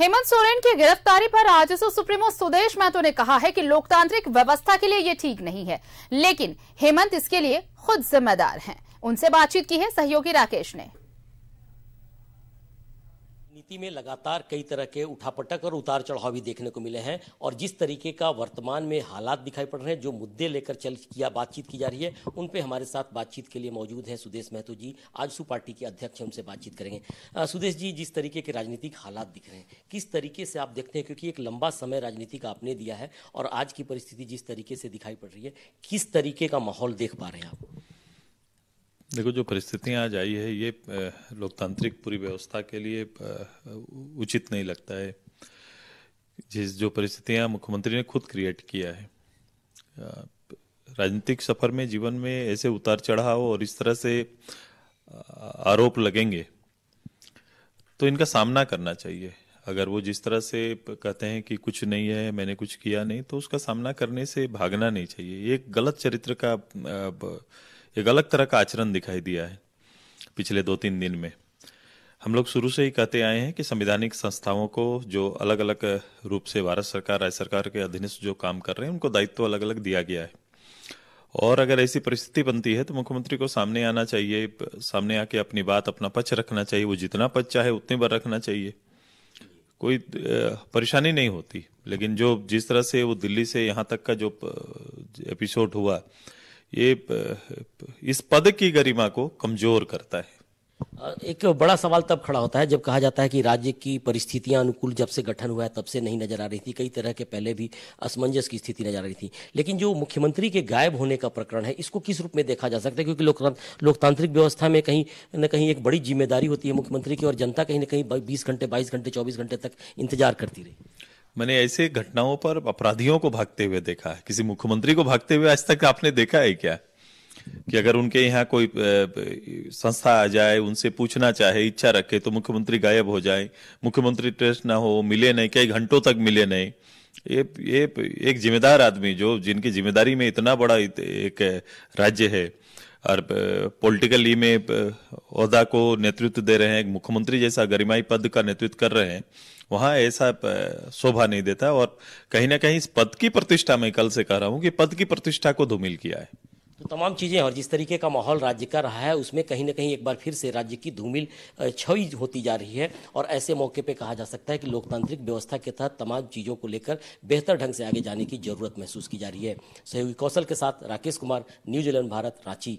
हेमंत सोरेन की गिरफ्तारी पर आजसू सुप्रीमो सुदेश महतो ने कहा है कि लोकतांत्रिक व्यवस्था के लिए ये ठीक नहीं है लेकिन हेमंत इसके लिए खुद जिम्मेदार हैं उनसे बातचीत की है सहयोगी राकेश ने नीति में लगातार कई तरह के उठापटक और उतार चढ़ाव भी देखने को मिले हैं और जिस तरीके का वर्तमान में हालात दिखाई पड़ रहे हैं जो मुद्दे लेकर चल किया बातचीत की जा रही है उन पे हमारे साथ बातचीत के लिए मौजूद हैं सुदेश महतो जी आज सु पार्टी के अध्यक्ष उनसे बातचीत करेंगे आ, सुदेश जी जिस तरीके के राजनीतिक हालात दिख रहे हैं किस तरीके से आप देखते हैं क्योंकि एक लंबा समय राजनीति का आपने दिया है और आज की परिस्थिति जिस तरीके से दिखाई पड़ रही है किस तरीके का माहौल देख पा रहे हैं आप देखो जो परिस्थितियां आज आई है ये लोकतांत्रिक पूरी व्यवस्था के लिए उचित नहीं लगता है जिस जो परिस्थितियां मुख्यमंत्री ने खुद क्रिएट किया है राजनीतिक सफर में जीवन में ऐसे उतार चढ़ाव और इस तरह से आरोप लगेंगे तो इनका सामना करना चाहिए अगर वो जिस तरह से कहते हैं कि कुछ नहीं है मैंने कुछ किया नहीं तो उसका सामना करने से भागना नहीं चाहिए ये गलत चरित्र का एक अलग तरह का आचरण दिखाई दिया है पिछले दो तीन दिन में हम लोग शुरू से ही कहते आए हैं कि संविधानिक संस्थाओं को जो अलग अलग रूप से भारत सरकार राज्य सरकार के अधीनस्थ जो काम कर रहे हैं उनको दायित्व अलग अलग दिया गया है और अगर ऐसी परिस्थिति बनती है तो मुख्यमंत्री को सामने आना चाहिए सामने आके अपनी बात अपना पक्ष रखना चाहिए वो जितना पक्ष चाहे उतनी बार रखना चाहिए कोई परेशानी नहीं होती लेकिन जो जिस तरह से वो दिल्ली से यहाँ तक का जो एपिसोड हुआ ये इस पद की गरिमा को कमजोर करता है एक बड़ा सवाल तब खड़ा होता है जब कहा जाता है कि राज्य की परिस्थितियां अनुकूल जब से गठन हुआ है तब से नहीं नजर आ रही थी कई तरह के पहले भी असमंजस की स्थिति नजर आ रही थी लेकिन जो मुख्यमंत्री के गायब होने का प्रकरण है इसको किस रूप में देखा जा सकता है क्योंकि लोकतांत्रिक व्यवस्था में कहीं न कहीं एक बड़ी जिम्मेदारी होती है मुख्यमंत्री की और जनता कहीं ना कहीं बीस घंटे बाईस घंटे चौबीस घंटे तक इंतजार करती रही मैंने ऐसे घटनाओं पर अपराधियों को भागते हुए देखा है किसी मुख्यमंत्री को भागते हुए आज तक आपने देखा है क्या कि अगर उनके यहाँ कोई संस्था आ जाए उनसे पूछना चाहे इच्छा रखे तो मुख्यमंत्री गायब हो जाए मुख्यमंत्री ट्रेस ना हो मिले नहीं कई घंटों तक मिले नहीं ये ये एक जिम्मेदार आदमी जो जिनकी जिम्मेदारी में इतना बड़ा एक राज्य है और पॉलिटिकली में अहदा को नेतृत्व दे रहे हैं मुख्यमंत्री जैसा गरिमाई पद का नेतृत्व कर रहे हैं वहां ऐसा शोभा नहीं देता और कहीं ना कहीं इस पद की प्रतिष्ठा में कल से कह रहा हूं कि पद की प्रतिष्ठा को धूमिल किया है तो तमाम चीज़ें और जिस तरीके का माहौल राज्य का रहा है उसमें कहीं ना कहीं एक बार फिर से राज्य की धूमिल छवि होती जा रही है और ऐसे मौके पे कहा जा सकता है कि लोकतांत्रिक व्यवस्था के तहत तमाम चीज़ों को लेकर बेहतर ढंग से आगे जाने की जरूरत महसूस की जा रही है सहयोगी कौशल के साथ राकेश कुमार न्यूजीलैंड भारत रांची